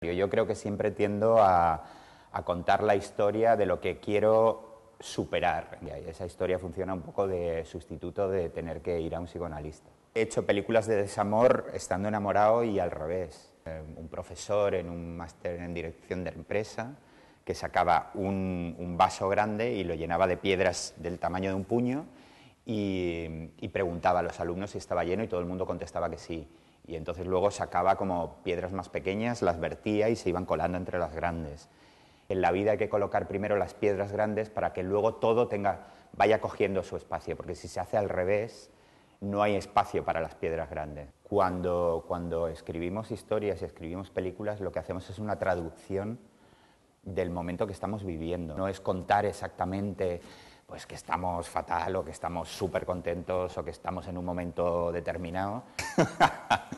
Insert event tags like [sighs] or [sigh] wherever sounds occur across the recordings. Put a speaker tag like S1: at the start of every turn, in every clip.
S1: Yo creo que siempre tiendo a, contar la historia de lo que quiero superar. Y esa historia funciona un poco de sustituto de tener que ir a un psicoanalista. He hecho películas de desamor estando enamorado y al revés. Eh, un profesor en un máster en dirección de empresa que sacaba un, vaso grande y lo llenaba de piedras del tamaño de un puño y preguntaba a los alumnos si estaba lleno y todo el mundo contestaba que sí y entonces luego sacaba como piedras más pequeñas, las vertía y se iban colando entre las grandes. En la vida hay que colocar primero las piedras grandes para que luego todo tenga, vaya cogiendo su espacio, porque si se hace al revés, no hay espacio para las piedras grandes. Cuando, cuando escribimos historias y escribimos películas, lo que hacemos es una traducción del momento que estamos viviendo. No es contar exactamente pues que estamos fatal o que estamos súper contentos o que estamos en un momento determinado. [laughs]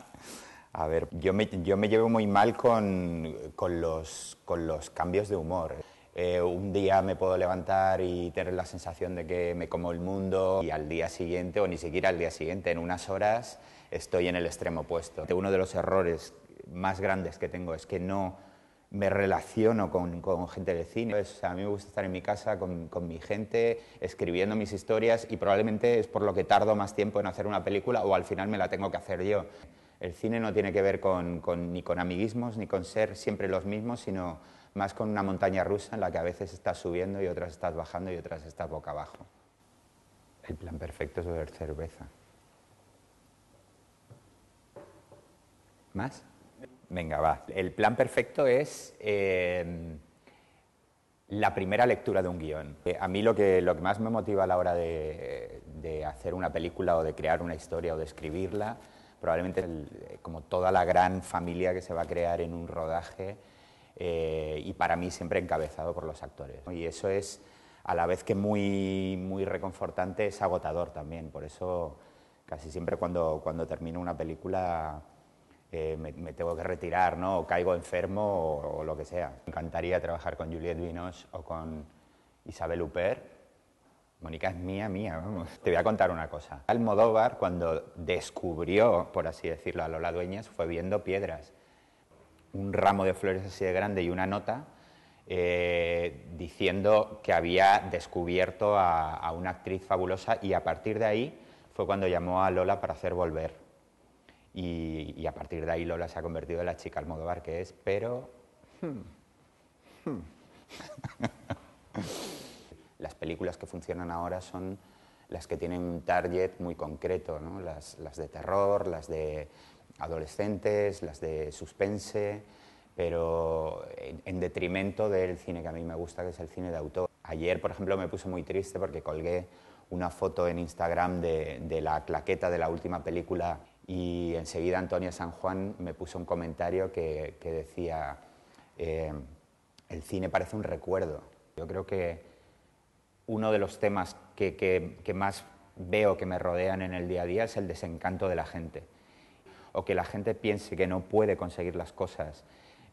S1: A ver, yo me, llevo muy mal con, los, cambios de humor. Eh, un día me puedo levantar y tener la sensación de que me como el mundo y al día siguiente, o ni siquiera al día siguiente, en unas horas estoy en el extremo opuesto. Uno de los errores más grandes que tengo es que no me relaciono con, gente de cine. Pues, a mí me gusta estar en mi casa con, mi gente, escribiendo mis historias y probablemente es por lo que tardo más tiempo en hacer una película o al final me la tengo que hacer yo. El cine no tiene que ver con, ni con amiguismos, ni con ser siempre los mismos, sino más con una montaña rusa en la que a veces estás subiendo y otras estás bajando y otras estás boca abajo. El plan perfecto es beber cerveza. ¿Más? Venga, va. El plan perfecto es eh, la primera lectura de un guión. Eh, a mí lo que, más me motiva a la hora de, de hacer una película o de crear una historia o de escribirla probablemente eh, como toda la gran familia que se va a crear en un rodaje eh, y para mí siempre encabezado por los actores. Y eso es, a la vez que muy, muy reconfortante, es agotador también. Por eso casi siempre cuando, cuando termino una película eh, me, tengo que retirar, O caigo enfermo o, lo que sea. Me encantaría trabajar con Juliette Binoche o con Isabel Huppert, Mónica es mía, mía, vamos. Te voy a contar una cosa. Almodóvar, cuando descubrió, por así decirlo, a Lola Dueñas, fue viendo piedras. Un ramo de flores así de grande y una nota eh, diciendo que había descubierto a, una actriz fabulosa y a partir de ahí fue cuando llamó a Lola para hacer volver. Y, a partir de ahí Lola se ha convertido en la chica Almodóvar que es, pero... Hmm, hmm. [laughs] las películas que funcionan ahora son las que tienen un target muy concreto, ¿no? las, de terror, las de adolescentes, las de suspense, pero en, detrimento del cine que a mí me gusta, que es el cine de autor. Ayer, por ejemplo, me puse muy triste porque colgué una foto en Instagram de, la claqueta de la última película y enseguida Antonio San Juan me puso un comentario que, decía, eh, el cine parece un recuerdo. Yo creo que uno de los temas que, más veo que me rodean en el día a día es el desencanto de la gente. O que la gente piense que no puede conseguir las cosas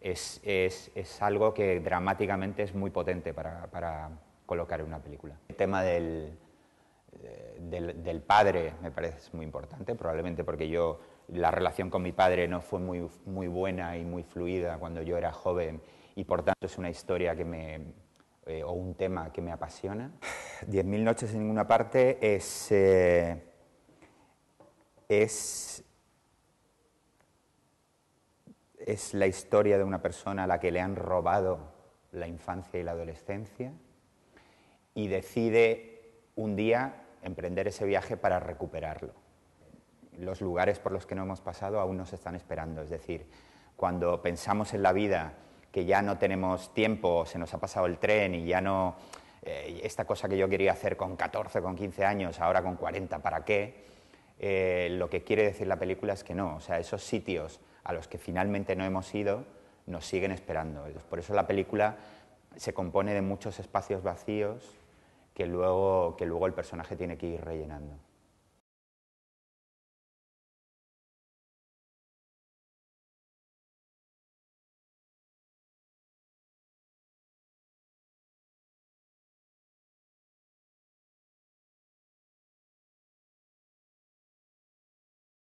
S1: es, es, es algo que dramáticamente es muy potente para, para colocar en una película. El tema del, eh, del, del, padre me parece muy importante, probablemente porque yo la relación con mi padre no fue muy, muy buena y muy fluida cuando yo era joven y por tanto es una historia que me, eh, o un tema que me apasiona. [sighs] ...Diez mil noches en ninguna parte es, eh, es, es la historia de una persona a la que le han robado la infancia y la adolescencia y decide un día emprender ese viaje para recuperarlo. Los lugares por los que no hemos pasado aún nos están esperando, es decir, cuando pensamos en la vida que ya no tenemos tiempo, se nos ha pasado el tren y ya no... Eh, esta cosa que yo quería hacer con 14, con 15 años, ahora con 40, ¿para qué? Eh, lo que quiere decir la película es que no, o sea, esos sitios a los que finalmente no hemos ido nos siguen esperando. Por eso la película se compone de muchos espacios vacíos que luego, que luego el personaje tiene que ir rellenando.